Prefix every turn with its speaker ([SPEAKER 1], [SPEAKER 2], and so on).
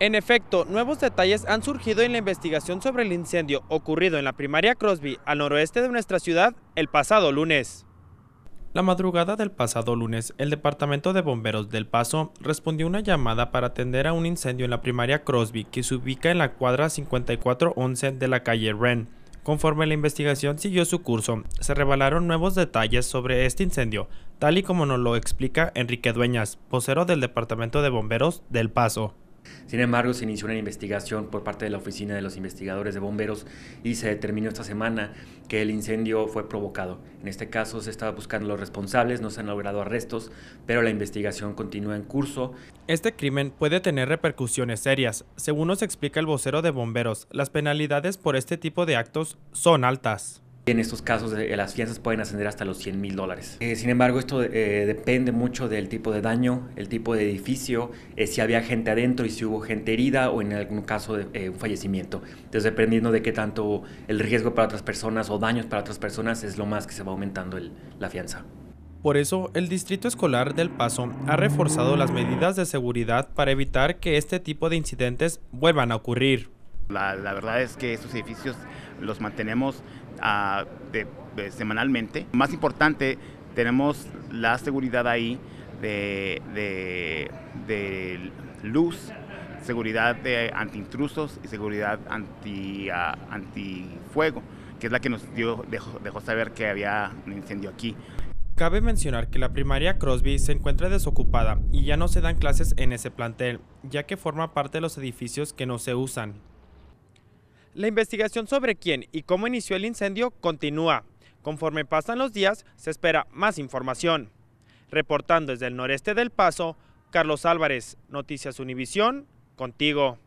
[SPEAKER 1] En efecto, nuevos detalles han surgido en la investigación sobre el incendio ocurrido en la primaria Crosby, al noroeste de nuestra ciudad, el pasado lunes. La madrugada del pasado lunes, el Departamento de Bomberos del Paso respondió una llamada para atender a un incendio en la primaria Crosby, que se ubica en la cuadra 5411 de la calle Wren. Conforme la investigación siguió su curso, se revelaron nuevos detalles sobre este incendio, tal y como nos lo explica Enrique Dueñas, vocero del Departamento de Bomberos del Paso.
[SPEAKER 2] Sin embargo, se inició una investigación por parte de la Oficina de los Investigadores de Bomberos y se determinó esta semana que el incendio fue provocado. En este caso se estaba buscando los responsables, no se han logrado arrestos, pero la investigación continúa en curso. Este crimen puede tener
[SPEAKER 1] repercusiones serias. Según nos explica el vocero de Bomberos, las penalidades por este tipo de actos
[SPEAKER 2] son altas. En estos casos, eh, las fianzas pueden ascender hasta los 100 mil dólares. Eh, sin embargo, esto eh, depende mucho del tipo de daño, el tipo de edificio, si había gente adentro y si hubo gente herida o en algún caso de, un fallecimiento. Entonces, dependiendo de qué tanto el riesgo para otras personas o daños para otras personas es lo más que se va aumentando la fianza.
[SPEAKER 1] Por eso, el Distrito Escolar del Paso ha reforzado las medidas de seguridad para evitar que este
[SPEAKER 3] tipo de incidentes vuelvan a ocurrir. La, verdad es que estos edificios los mantenemos ah, semanalmente. Más importante, tenemos la seguridad ahí de, luz, seguridad de antiintrusos y seguridad anti, uh, antifuego, que es la que nos dio, dejó saber que había un incendio aquí. Cabe mencionar
[SPEAKER 1] que la primaria Crosby se encuentra desocupada y ya no se dan clases en ese plantel, ya que forma parte de los edificios que no se usan. La investigación sobre quién y cómo inició el incendio continúa. Conforme pasan los días, se espera más información. Reportando desde el noreste del Paso, Carlos Álvarez, Noticias Univisión,
[SPEAKER 2] contigo.